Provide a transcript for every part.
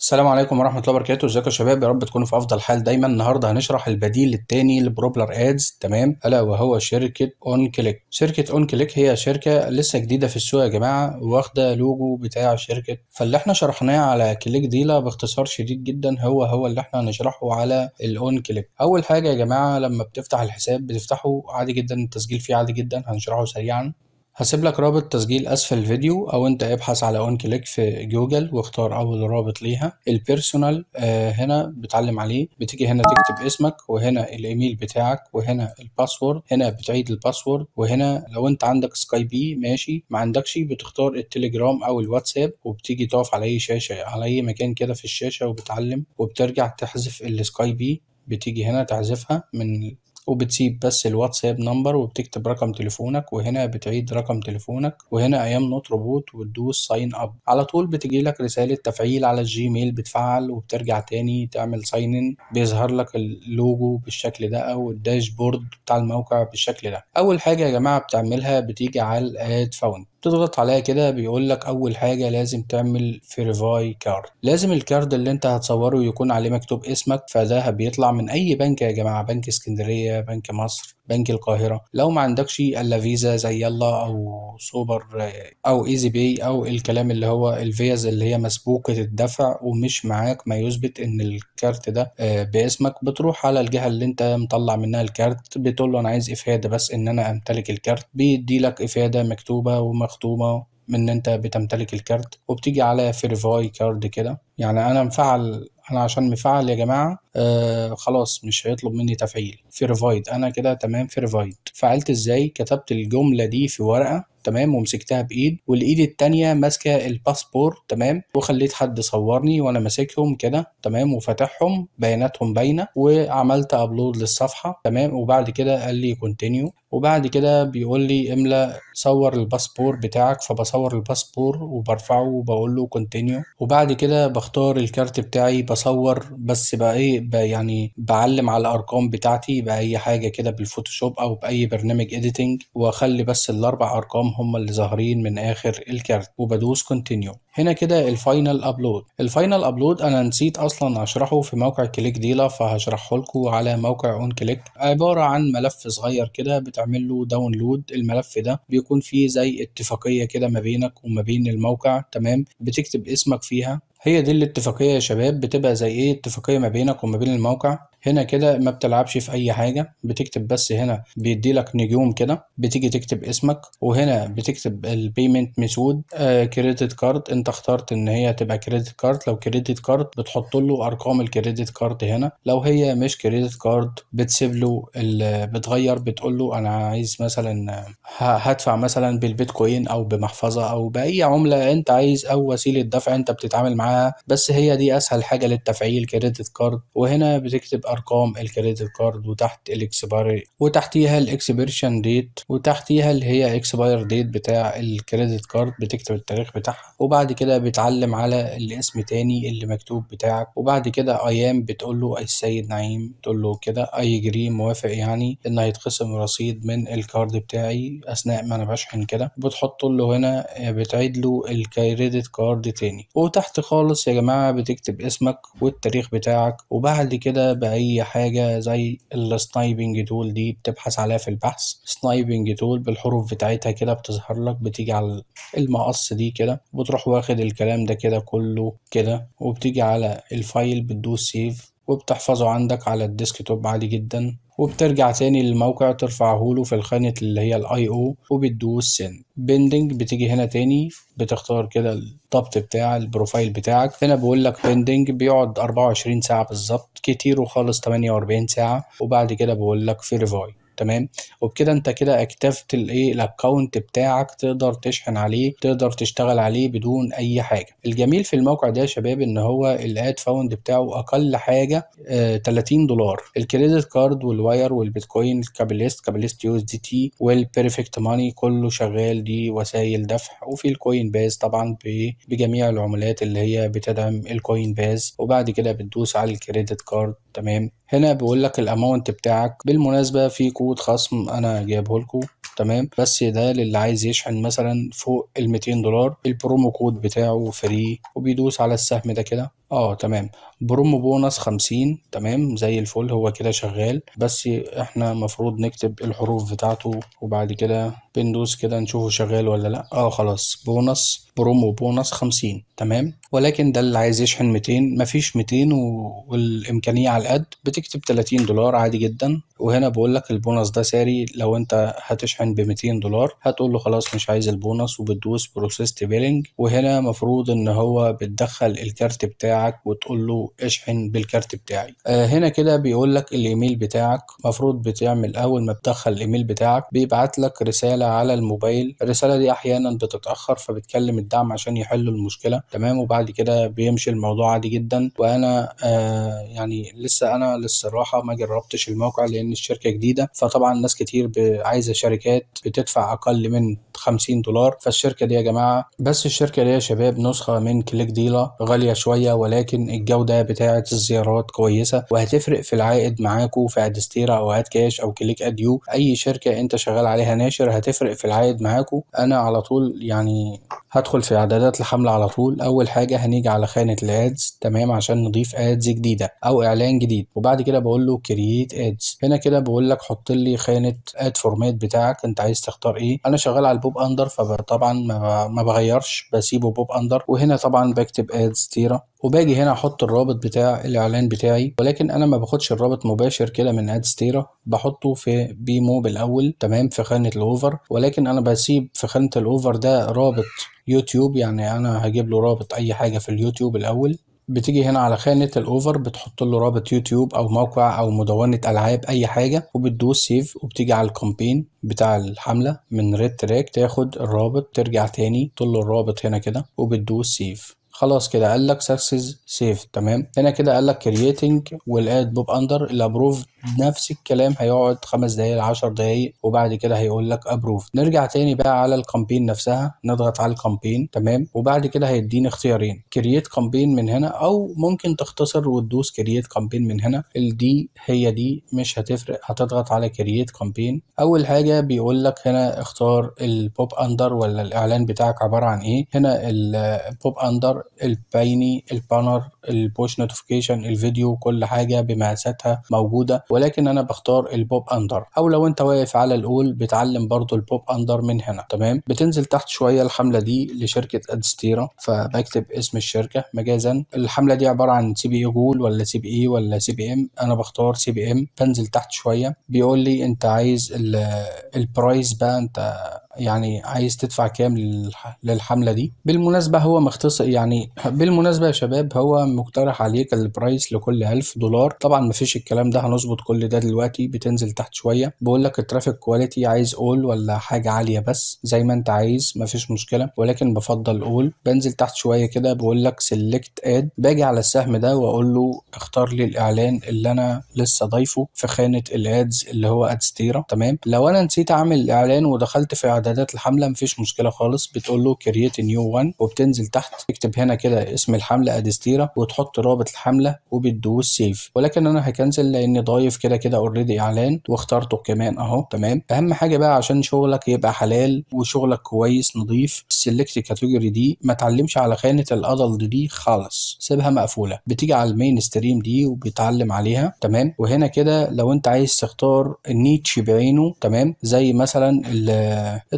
السلام عليكم ورحمة الله وبركاته ازيكم يا شباب يا رب تكونوا في أفضل حال دايما النهاردة هنشرح البديل التاني لبروبلر ادز تمام ألا وهو شركة اون كليك شركة اون كليك هي شركة لسه جديدة في السوق يا جماعة واخدة لوجو بتاع شركة فاللي احنا شرحناه على كليك ديلا باختصار شديد جدا هو هو اللي احنا هنشرحه على الاون كليك أول حاجة يا جماعة لما بتفتح الحساب بتفتحه عادي جدا التسجيل فيه عادي جدا هنشرحه سريعا هسيب لك رابط تسجيل أسفل الفيديو أو أنت ابحث على أون كليك في جوجل واختار أول رابط ليها البيرسونال آه، هنا بتعلم عليه بتيجي هنا تكتب اسمك وهنا الإيميل بتاعك وهنا الباسورد هنا بتعيد الباسورد وهنا لو أنت عندك سكاي بي ماشي ما عندكش بتختار التليجرام أو الواتساب وبتيجي تقف على أي شاشة على أي مكان كده في الشاشة وبتعلم وبترجع تحذف السكاي بي بتيجي هنا تعزفها من وبتسيب بس الواتساب نمبر وبتكتب رقم تليفونك وهنا بتعيد رقم تليفونك وهنا ايام نوت روبوت وتدوس ساين اب على طول بتجي لك رساله تفعيل على الجيميل بتفعل وبترجع تاني تعمل ساين ان بيظهر لك اللوجو بالشكل ده او الداشبورد بتاع الموقع بالشكل ده اول حاجه يا جماعه بتعملها بتيجي على الاد فاوند تضغط عليها كده بيقول لك اول حاجه لازم تعمل فيريفاي كارد لازم الكارد اللي انت هتصوره يكون عليه مكتوب اسمك فده بيطلع من اي بنك يا جماعه بنك اسكندريه بنك مصر بنك القاهرة لو ما عندكش الا فيزا زي يلا او سوبر او ايزي باي او الكلام اللي هو الفيز اللي هي مسبوقة الدفع ومش معاك ما يثبت ان الكارت ده آه، باسمك بتروح على الجهة اللي انت مطلع منها الكارت بتقول له انا عايز افادة بس ان انا امتلك الكارت بيدي لك افادة مكتوبة ومختومة من ان انت بتمتلك الكارت وبتيجي على فيريفاي كارد كده يعني انا مفعل انا عشان مفعل يا جماعه آه خلاص مش هيطلب مني تفعيل في ريفايد انا كده تمام في ريفايد فعلت ازاي كتبت الجمله دي في ورقه تمام ومسكتها بايد والايد التانية ماسكه الباسبور تمام وخليت حد صورني وانا ماسكهم كده تمام وفاتحهم بياناتهم باينه وعملت ابلود للصفحه تمام وبعد كده قال لي كونتينيو وبعد كده بيقول لي املا صور الباسبور بتاعك فبصور الباسبور وبرفعه وبقول له كونتينيو وبعد كده بختار الكارت بتاعي بصور بس بقى ايه بقى يعني بعلم على الارقام بتاعتي باي حاجه كده بالفوتوشوب او باي برنامج اديتنج واخلي بس الاربع ارقام هم اللي ظاهرين من اخر الكارت وبدوس كونتينيو هنا كده الفاينل ابلود الفاينل ابلود انا نسيت اصلا اشرحه في موقع كليك ديلا فهشرحه لكم على موقع اون كليك عباره عن ملف صغير كده تعمل له داونلود الملف ده بيكون فيه زي اتفاقيه كده ما بينك وما بين الموقع تمام بتكتب اسمك فيها هي دي الاتفاقيه يا شباب بتبقى زي ايه اتفاقيه ما بينك وما بين الموقع هنا كده ما بتلعبش في اي حاجه بتكتب بس هنا بيدي لك نجوم كده بتيجي تكتب اسمك وهنا بتكتب البيمنت ميثود كريدت كارد انت اخترت ان هي تبقى كريدت كارد لو كريدت كارد بتحط له ارقام الكريدت كارد هنا لو هي مش كريدت كارد بتسيب له بتغير بتقول له انا عايز مثلا هدفع مثلا بالبيتكوين او بمحفظه او باي عمله انت عايز او وسيله دفع انت بتتعامل معاها بس هي دي اسهل حاجه للتفعيل كريدت كارد وهنا بتكتب ارقام الكريدت كارد وتحت الاكسبيري وتحتيها الاكسبيرشن ديت وتحتيها اللي هي اكسباير ديت بتاع الكريدت كارد بتكتب التاريخ بتاعها وبعد كده بتعلم على الاسم تاني اللي مكتوب بتاعك وبعد كده ايام بتقول له السيد نعيم تقول له كده اي جري موافق يعني ان هيتقسم رصيد من الكارد بتاعي اثناء ما انا بشحن كده بتحط له هنا بتعيد له الكريدت كارد تاني وتحت خالص يا جماعه بتكتب اسمك والتاريخ بتاعك وبعد كده بعيد اي حاجة زي السنايبنج تول دي بتبحث عليها في البحث سنايبنج تول بالحروف بتاعتها كده بتظهر لك بتيجي على المقص دي كده بتروح واخد الكلام ده كده كله كده وبتيجي على الفايل بتدوس سيف وبتحفظه عندك على الديسك توب عادي جدا وبترجع تاني للموقع ترفعهوله في الخانة اللي هي الاي او وبتدوس سن بندنج بتيجي هنا تاني بتختار كده الضبط بتاع البروفايل بتاعك هنا بيقول لك بندنج بيقعد 24 ساعة بالظبط كتيره خالص 48 ساعة وبعد كده بيقول لك فيريفاي تمام وبكده انت كده اكتفت الايه الاكونت بتاعك تقدر تشحن عليه تقدر تشتغل عليه بدون اي حاجه الجميل في الموقع ده يا شباب ان هو الاد فاوند بتاعه اقل حاجه آه 30 دولار الكريدت كارد والواير والبيتكوين كابليست كابليست يو اس دي تي والبيرفكت ماني كله شغال دي وسائل دفع وفي الكوين باز طبعا بجميع العملات اللي هي بتدعم الكوين باز وبعد كده بتدوس على الكريدت كارد تمام هنا بيقول لك الاماونت بتاعك بالمناسبه في كود خصم انا جايبه لكم تمام بس ده للي عايز يشحن مثلا فوق ال 200 دولار البرومو كود بتاعه فري وبيدوس على السهم ده كده اه تمام برومو بونص 50 تمام زي الفل هو كده شغال بس احنا مفروض نكتب الحروف بتاعته وبعد كده بندوس كده نشوفه شغال ولا لا اه خلاص بونص برومو بونص 50 تمام ولكن ده اللي عايز يشحن 200 مفيش 200 والامكانيه على القد بتكتب 30 دولار عادي جدا وهنا بقول لك البونص ده ساري لو انت هتشحن ب 200 دولار هتقول له خلاص مش عايز البونص وبتدوس بروسيست بيلينج وهنا مفروض ان هو بتدخل الكارت بتاعك وتقول له اشحن بالكارت بتاعي آه هنا كده بيقول لك الايميل بتاعك مفروض بتعمل اول ما بتدخل الايميل بتاعك بيبعت لك رساله على الموبايل الرساله دي احيانا بتتاخر فبتكلم الدعم عشان يحلوا المشكله تمام وبعد كده بيمشي الموضوع عادي جدا وانا آه يعني لسه انا للصراحه ما جربتش الموقع لان الشركه جديده فطبعا ناس كتير عايزه شركات بتدفع اقل من 50 دولار فالشركه دي يا جماعه بس الشركه دي يا شباب نسخه من كليك ديلا غاليه شويه ولكن الجوده بتاعه الزيارات كويسه وهتفرق في العائد معاكم في ادستيرا او هات كاش او كليك اديو اي شركه انت شغال عليها ناشر هت هتفرق في العائد معاكو انا على طول يعني هدخل في اعدادات الحمله على طول اول حاجه هنيجي على خانه الادز تمام عشان نضيف ادز جديده او اعلان جديد وبعد كده بقول له كرييت ادز هنا كده بقول لك حط لي خانه اد فورمات بتاعك انت عايز تختار ايه انا شغال على البوب اندر فطبعا ما بغيرش بسيبه بوب اندر وهنا طبعا بكتب ادز تيرا وباجي هنا احط الرابط بتاع الاعلان بتاعي ولكن انا ما باخدش الرابط مباشر كده من ادستيرا بحطه في بيمو بالاول تمام في خانه الاوفر ولكن انا بسيب في خانه الاوفر ده رابط يوتيوب يعني انا هجيب له رابط اي حاجه في اليوتيوب الاول بتيجي هنا على خانة الأوفر بتحط له رابط يوتيوب أو موقع أو مدونة ألعاب أي حاجة وبتدوس سيف وبتيجي على الكامبين بتاع الحملة من ريد تراك تاخد الرابط ترجع تاني تطل الرابط هنا كده وبتدوس سيف خلاص كده قال لك سكسس سيف تمام هنا كده قال لك كرييتنج والاد بوب اندر الابروفد نفس الكلام هيقعد خمس دقايق لعشر دقايق وبعد كده هيقول لك ابروف نرجع تاني بقى على الكامبين نفسها نضغط على الكامبين تمام وبعد كده هيديني اختيارين كرييت كامبين من هنا او ممكن تختصر وتدوس كرييت كامبين من هنا الدي هي دي مش هتفرق هتضغط على كرييت كامبين اول حاجه بيقول لك هنا اختار البوب اندر ولا الاعلان بتاعك عباره عن ايه هنا البوب اندر البايني البانر البوش نوتيفيكيشن الفيديو كل حاجه بمقاساتها موجوده ولكن انا بختار البوب اندر او لو انت واقف على الاول بتعلم برضو البوب اندر من هنا تمام بتنزل تحت شويه الحمله دي لشركه ادستيرا فبكتب اسم الشركه مجازا الحمله دي عباره عن سي بي جول ولا سي بي اي ولا سي بي ام انا بختار سي بي ام بنزل تحت شويه بيقول لي انت عايز البرايس بقى انت يعني عايز تدفع كام للحملة دي بالمناسبة هو مختص يعني بالمناسبة يا شباب هو مقترح عليك البرايس لكل 1000 دولار طبعا مفيش الكلام ده هنظبط كل ده دلوقتي بتنزل تحت شوية بقول لك الترافيك كواليتي عايز اول ولا حاجة عالية بس زي ما انت عايز مفيش مشكلة ولكن بفضل اول بنزل تحت شوية كده بقول لك سيلكت اد باجي على السهم ده واقول له اختار لي الاعلان اللي انا لسه ضايفه في خانة الادز اللي هو ادستيرا تمام لو انا نسيت اعمل الاعلان ودخلت في اعداد اعدادات الحمله مفيش مشكله خالص بتقول له كرييت نيو 1 وبتنزل تحت تكتب هنا كده اسم الحمله ادستيرا وتحط رابط الحمله وبتدوس سيف ولكن انا هكنسل لان ضايف كده كده اوريدي اعلان واخترته كمان اهو تمام اهم حاجه بقى عشان شغلك يبقى حلال وشغلك كويس نظيف سيلكت كاتيجوري دي ما تعلمش على خانه الادلت دي خالص سيبها مقفوله بتيجي على المين ستريم دي وبتعلم عليها تمام وهنا كده لو انت عايز تختار النيتش بعينه تمام زي مثلا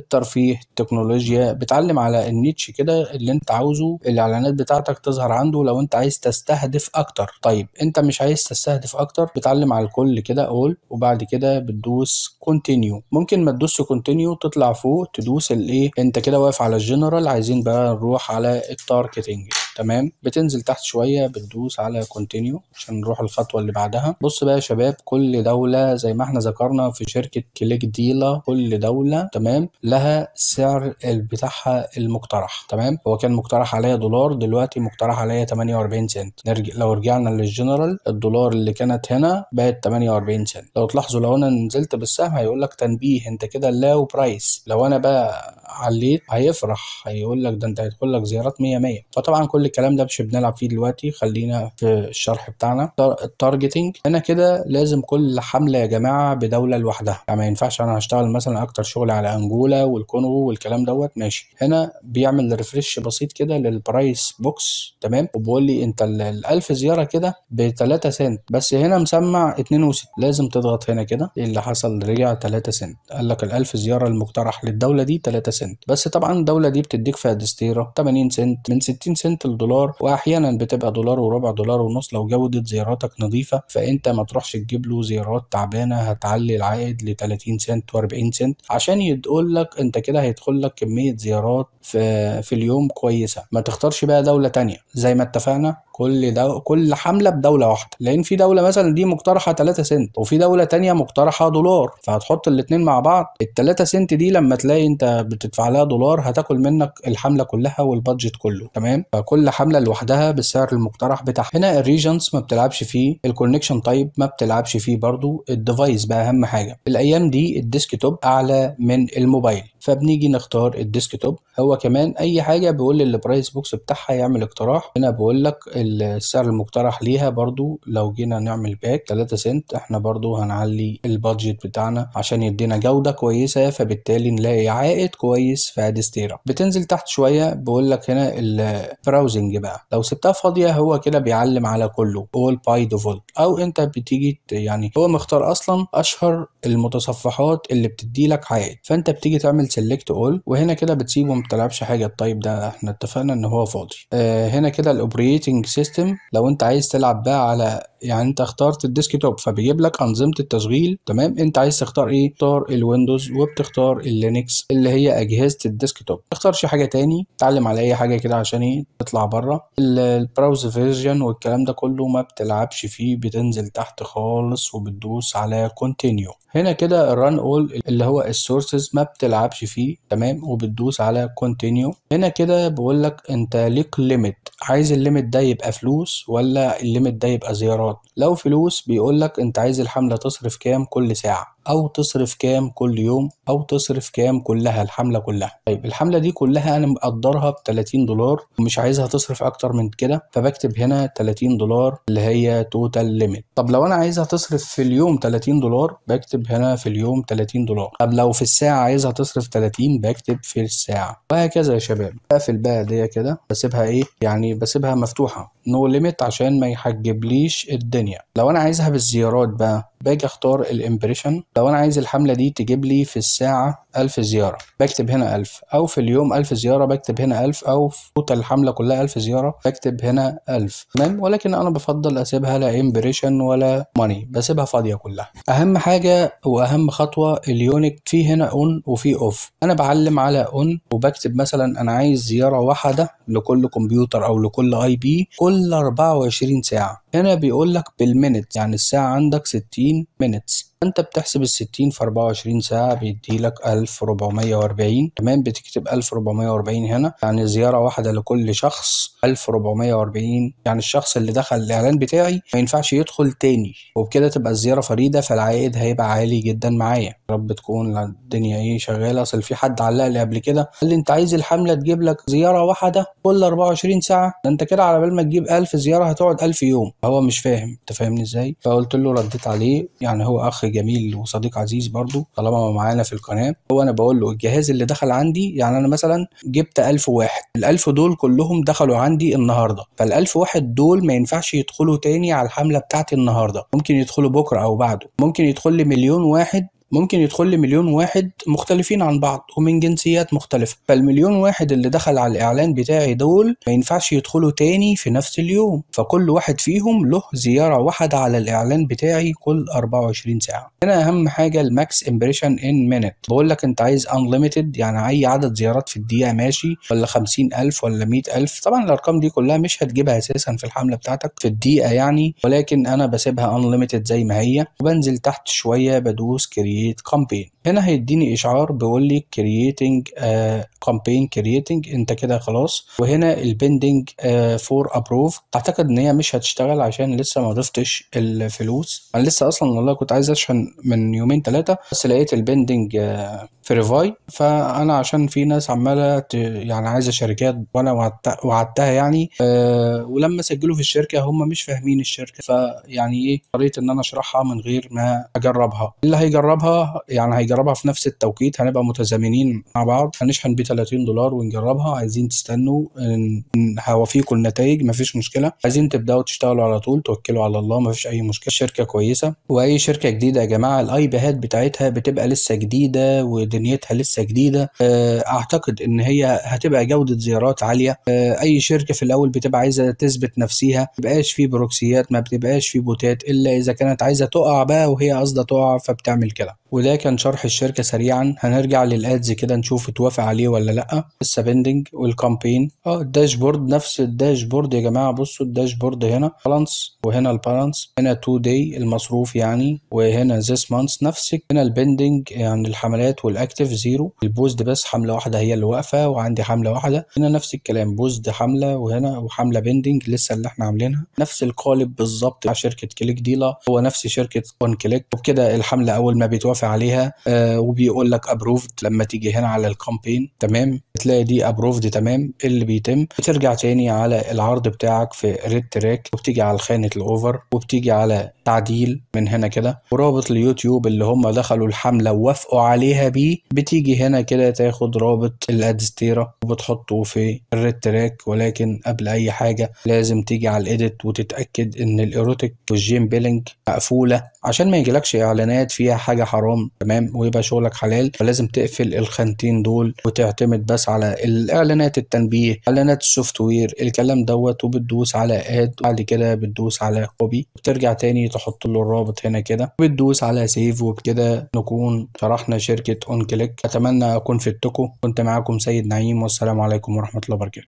الترفيه التكنولوجيا بتعلم على النيتش كده اللي انت عاوزه الاعلانات بتاعتك تظهر عنده لو انت عايز تستهدف اكتر طيب انت مش عايز تستهدف اكتر بتعلم على الكل كده اول وبعد كده بتدوس كونتينيو ممكن ما تدوس كونتينيو تطلع فوق تدوس الايه انت كده واقف على الجنرال عايزين بقى نروح على التاركتنج تمام بتنزل تحت شويه بتدوس على كونتينيو عشان نروح الخطوه اللي بعدها بص بقى يا شباب كل دوله زي ما احنا ذكرنا في شركه كليك ديلا كل دوله تمام لها سعر بتاعها المقترح تمام هو كان مقترح عليا دولار دلوقتي مقترح عليا 48 سنت نرجع لو رجعنا للجنرال الدولار اللي كانت هنا بقت 48 سنت لو تلاحظوا لو انا نزلت بالسهم هيقول لك تنبيه انت كده لاو برايس لو انا بقى عليت هيفرح هيقول لك ده انت هيدخل لك زيارات 100 100 فطبعا كل الكلام ده مش بنلعب فيه دلوقتي خلينا في الشرح بتاعنا التارجتنج انا كده لازم كل حمله يا جماعه بدوله لوحدها يعني ما ينفعش انا هشتغل مثلا اكتر شغل على انجولا والكونغو والكلام دوت ماشي هنا بيعمل ريفرش بسيط كده للبرايس بوكس تمام وبيقول لي انت ال 1000 زياره كده ب 3 سنت بس هنا مسمع 62 لازم تضغط هنا كده ايه اللي حصل رجع 3 سنت قال لك ال 1000 زياره المقترح للدوله دي 3 سنت بس طبعا الدوله دي بتديك فيها ادستيرا 80 سنت من 60 سنت الدولار واحيانا بتبقى دولار وربع دولار ونص لو جوده زياراتك نظيفه فانت ما تروحش تجيب له زيارات تعبانه هتعلي العائد ل 30 سنت و40 سنت عشان يقول لك انت كده هيدخل لك كميه زيارات في في اليوم كويسه ما تختارش بقى دوله تانية زي ما اتفقنا كل دو... كل حمله بدوله واحده لان في دوله مثلا دي مقترحه 3 سنت وفي دوله تانية مقترحه دولار فهتحط الاثنين مع بعض ال 3 سنت دي لما تلاقي انت بتدفع لها دولار هتاكل منك الحمله كلها والبادجت كله تمام فكل كل حمله لوحدها بالسعر المقترح بتاعها هنا الريجنس ما بتلعبش فيه الكونكشن تايب ما بتلعبش فيه برضو الديفايس بقى اهم حاجه الايام دي الديسك توب اعلى من الموبايل فبنيجي نختار الديسكتوب هو كمان اي حاجه بيقول لي البرايس بوكس بتاعها يعمل اقتراح هنا بقول لك السعر المقترح ليها برضو لو جينا نعمل باك 3 سنت احنا برضو هنعلي البادجت بتاعنا عشان يدينا جوده كويسه فبالتالي نلاقي عائد كويس في ادستيرا بتنزل تحت شويه بقول لك هنا البراوزنج بقى لو سبتها فاضيه هو كده بيعلم على كله اول باي ديفولت او انت بتيجي يعني هو مختار اصلا اشهر المتصفحات اللي بتدي لك عائد فانت بتيجي تعمل سيلكت اول وهنا كده بتسيبه ما بتلعبش حاجه الطيب ده احنا اتفقنا ان هو فاضي آه هنا كده الاوبريتنج سيستم لو انت عايز تلعب بقى على يعني انت اخترت الديسك توب فبيجيب لك انظمه التشغيل تمام انت عايز تختار ايه تختار الويندوز وبتختار اللينكس اللي هي اجهزه الديسك توب ما تختارش حاجه تاني اتعلم على اي حاجه كده عشان ايه تطلع بره البراوز فيرجن والكلام ده كله ما بتلعبش فيه بتنزل تحت خالص وبتدوس على كونتينيو هنا كده الران اول اللي هو السورسز ما بتلعبش فيه تمام وبتدوس على كونتينيو هنا كده بقول لك انت ليك ليميت عايز الليميت ده يبقى فلوس ولا الليميت ده يبقى زيارات لو فلوس بيقول لك انت عايز الحمله تصرف كام كل ساعه او تصرف كام كل يوم او تصرف كام كلها الحمله كلها طيب الحمله دي كلها انا مقدرها ب 30 دولار ومش عايزها تصرف اكتر من كده فبكتب هنا 30 دولار اللي هي توتال ليميت طب لو انا عايزها تصرف في اليوم 30 دولار بكتب هنا في اليوم 30 دولار طب لو في الساعه عايزها تصرف 30 بكتب في الساعه وهكذا يا شباب بقفل بقى دي كده بسيبها ايه يعني بسيبها مفتوحه نو no ليميت عشان ما يحجبليش الدنيا لو انا عايزها بالزيارات بقى باجي اختار الامبريشن لو انا عايز الحمله دي تجيب لي في الساعه 1000 زياره بكتب هنا 1000 او في اليوم 1000 زياره بكتب هنا 1000 او في توتال الحمله كلها 1000 زياره بكتب هنا 1000 تمام ولكن انا بفضل اسيبها لا امبريشن ولا ماني بسيبها فاضيه كلها اهم حاجه واهم خطوه اليونيك في هنا اون وفي اوف انا بعلم على اون وبكتب مثلا انا عايز زياره واحده لكل كمبيوتر او لكل اي بي كل 24 ساعه هنا بيقولك بالمينت يعني الساعة عندك ستين مينتس انت بتحسب ال 60 في 24 ساعة بيديلك لك 1440 تمام بتكتب 1440 هنا يعني زيارة واحدة لكل شخص 1440 يعني الشخص اللي دخل الاعلان بتاعي ما ينفعش يدخل تاني وبكده تبقى الزيارة فريدة فالعائد هيبقى عالي جدا معايا رب تكون الدنيا ايه شغالة اصل في حد علق لي قبل كده قال لي انت عايز الحملة تجيب لك زيارة واحدة كل 24 ساعة ده انت كده على بال ما تجيب 1000 زيارة هتقعد 1000 يوم هو مش فاهم انت فاهمني ازاي فقلت له رديت عليه يعني هو اخ جميل وصديق عزيز برضو طالما معانا في القناه هو انا بقول له الجهاز اللي دخل عندي يعني انا مثلا جبت 1000 واحد ال1000 دول كلهم دخلوا عندي النهارده فال1000 واحد دول ما ينفعش يدخلوا تاني على الحمله بتاعتي النهارده ممكن يدخلوا بكره او بعده ممكن يدخل لي مليون واحد ممكن يدخل لي مليون واحد مختلفين عن بعض ومن جنسيات مختلفة فالمليون واحد اللي دخل على الإعلان بتاعي دول ما ينفعش يدخلوا تاني في نفس اليوم فكل واحد فيهم له زيارة واحدة على الإعلان بتاعي كل 24 ساعة هنا أهم حاجة الماكس امبريشن ان مينت بقول لك أنت عايز انليميتد يعني أي عدد زيارات في الدقيقة ماشي ولا 50000 ولا 100000 طبعا الأرقام دي كلها مش هتجيبها أساسا في الحملة بتاعتك في الدقيقة يعني ولكن أنا بسيبها انليميتد زي ما هي وبنزل تحت شوية بدوس كريت كرييت كامبين هنا هيديني اشعار بيقول لي كرييتنج كامبين كرييتنج انت كده خلاص وهنا البندنج فور ابروف اعتقد ان هي مش هتشتغل عشان لسه ما ضفتش الفلوس انا لسه اصلا والله كنت عايز اشحن من يومين ثلاثه بس لقيت البندنج في ريفاي فانا عشان في ناس عماله يعني عايزه شركات وانا وعدتها يعني آه، ولما سجلوا في الشركه هم مش فاهمين الشركه فيعني ايه اضطريت ان انا اشرحها من غير ما اجربها اللي هيجربها يعني هيجربها في نفس التوقيت هنبقى متزامنين مع بعض هنشحن ب 30 دولار ونجربها عايزين تستنوا هوافيكم النتائج مفيش مشكله عايزين تبداوا تشتغلوا على طول توكلوا على الله مفيش اي مشكله شركه كويسه واي شركه جديده يا جماعه الايباد بتاعتها بتبقى لسه جديده ودنيتها لسه جديده آه، اعتقد ان هي هتبقى جوده زيارات عاليه آه، اي شركه في الاول بتبقى عايزه تثبت نفسيها ما بيبقاش في بروكسيات ما بتبقاش في بوتات الا اذا كانت عايزه تقع بقى وهي قصده تقع فبتعمل كده وده كان شرح الشركة سريعا هنرجع للادز كده نشوف اتوافق عليه ولا لا لسه والكامبين اه الداشبورد نفس الداشبورد يا جماعة بصوا الداشبورد هنا بالانس وهنا البالانس هنا تو داي المصروف يعني وهنا ذيس مانث نفس هنا البندنج يعني الحملات والاكتف زيرو البوزد بس حملة واحدة هي اللي واقفة وعندي حملة واحدة هنا نفس الكلام بوزد حملة وهنا وحملة بندنج لسه اللي احنا عاملينها نفس القالب بالظبط بتاع شركة كليك ديلا هو نفس شركة اون كليك وبكده الحملة اول ما بيتوافق عليها آه، وبيقول لك ابروفد لما تيجي هنا على الكامبين تمام بتلاقي دي ابروفد تمام اللي بيتم بترجع تاني على العرض بتاعك في ريد تراك وبتيجي على خانه الاوفر وبتيجي على تعديل من هنا كده ورابط اليوتيوب اللي هم دخلوا الحمله ووافقوا عليها بيه بتيجي هنا كده تاخد رابط الادستيرا وبتحطه في الريد تراك ولكن قبل اي حاجه لازم تيجي على الايديت وتتاكد ان الايروتيك والجيم بيلينج مقفوله عشان ما يجيلكش اعلانات فيها حاجه حرام تمام ويبقى شغلك حلال فلازم تقفل الخانتين دول وتعتمد بس على الاعلانات التنبيه اعلانات السوفت وير الكلام دوت وبتدوس على اد وبعد كده بتدوس على كوبي وبترجع تاني تحط له الرابط هنا كده وبتدوس على سيف وبكده نكون شرحنا شركه اون كليك اتمنى اكون فدتكم كنت معاكم سيد نعيم والسلام عليكم ورحمه الله وبركاته